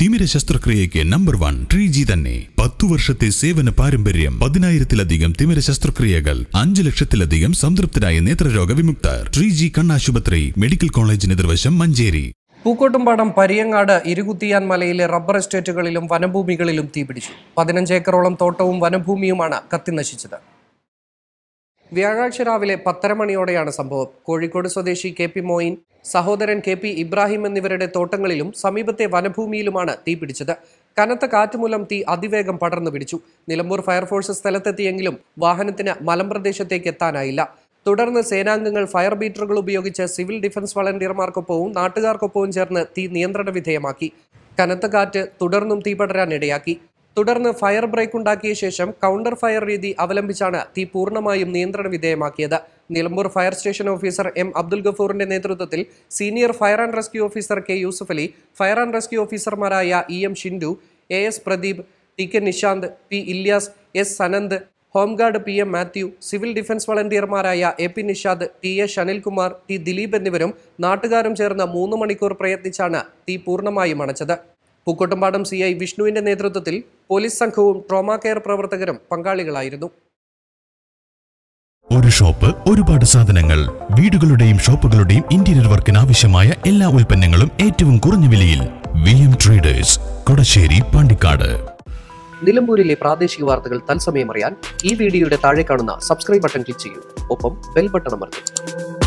തിമിര ശസ്ത്രക്രിയയ്ക്ക് number one tree G തന്നെ പത്തു വർഷത്തെ സേവന പാരമ്പര്യം പതിനായിരത്തിലധികം തിമിര ശസ്ത്രക്രിയകൾ അഞ്ചു ലക്ഷത്തിലധികം സംതൃപ്തരായ നേത്രരോഗ വിമുക്തർ ട്രീ ജി കണ്ണാശുപത്രി മെഡിക്കൽ കോളേജിന് എതിർവശം മഞ്ചേരി പൂക്കോട്ടുംപാടം പരിയങ്ങാട് ഇരുകുത്തിയാൻ മലയിലെ റബ്ബർ എസ്റ്റേറ്റുകളിലും വനഭൂമികളിലും തീപിടിച്ചു പതിനഞ്ച് ഏക്കറോളം തോട്ടവും വനഭൂമിയുമാണ് കത്തിനശിച്ചത് വ്യാഴാഴ്ച രാവിലെ പത്തര മണിയോടെയാണ് സംഭവം കോഴിക്കോട് സ്വദേശി കെ പി മോയിൻ സഹോദരൻ കെ പി ഇബ്രാഹിം എന്നിവരുടെ തോട്ടങ്ങളിലും സമീപത്തെ വനഭൂമിയിലുമാണ് തീപിടിച്ചത് കനത്ത കാറ്റുമൂലം തീ അതിവേഗം പടർന്നു പിടിച്ചു നിലമ്പൂർ ഫയർഫോഴ്സ് സ്ഥലത്തെത്തിയെങ്കിലും വാഹനത്തിന് മലമ്പ്രദേശത്തേക്ക് എത്താനായില്ല തുടർന്ന് സേനാംഗങ്ങൾ ഫയർ ബീറ്ററുകൾ ഉപയോഗിച്ച് സിവിൽ ഡിഫൻസ് വളണ്ടിയർമാർക്കൊപ്പവും നാട്ടുകാർക്കൊപ്പവും ചേർന്ന് തീ നിയന്ത്രണ വിധേയമാക്കി കനത്ത കാറ്റ് തുടർന്നും തീ പടരാനിടയാക്കി തുടർന്ന് ഫയർ ബ്രേക്ക് ഉണ്ടാക്കിയ ശേഷം കൗണ്ടർ ഫയർ രീതി അവലംബിച്ചാണ് തീ പൂർണ്ണമായും നിയന്ത്രണ വിധേയമാക്കിയത് Nilambur fire station officer M Abdul ഗഫൂറിന്റെ നേതൃത്വത്തിൽ senior fire and rescue officer K Yusuf Ali fire and rescue ഓഫീസർമാരായ E M Shindu A S Pradeep T K Nishanth P Ilyas S Sanand home guard P M Mathew civil defence വളണ്ടിയർമാരായ A P Nishad T A Shanilkumar T Dileep എന്നിവരും നാട്ടുകാരും ചേർന്ന് മൂന്ന് മണിക്കൂർ പ്രയത്നിച്ചാണ് തീ പൂർണ്ണമായും അണച്ചത് പൂക്കോട്ടുംപാടം സി ഐ വിഷ്ണുവിന്റെ നേതൃത്വത്തിൽ പോലീസ് സംഘവും ട്രോമാ കെയർ പ്രവർത്തകരും പങ്കാളികളായിരുന്നു ഒരു ഷോപ്പ് ഒരുപാട് സാധനങ്ങൾ വീടുകളുടെയും ഷോപ്പുകളുടെയും ഇന്റീരിയർ വർക്കിന് ആവശ്യമായ എല്ലാ ഉൽപ്പന്നങ്ങളും ഏറ്റവും കുറഞ്ഞ വിലയിൽ V M traders Kodassery Pandikkad നിലമ്പൂരിലെ പ്രാദേശിക വാർത്തകൾ തത്സമയം അറിയാൻ ഈ വീഡിയോയുടെ താഴെ കാണുന്ന സബ്സ്ക്രൈബ് ബട്ടൺ ക്ലിക്ക് ചെയ്യൂ ഒപ്പം ബെൽ ബട്ടൺ അമർത്തും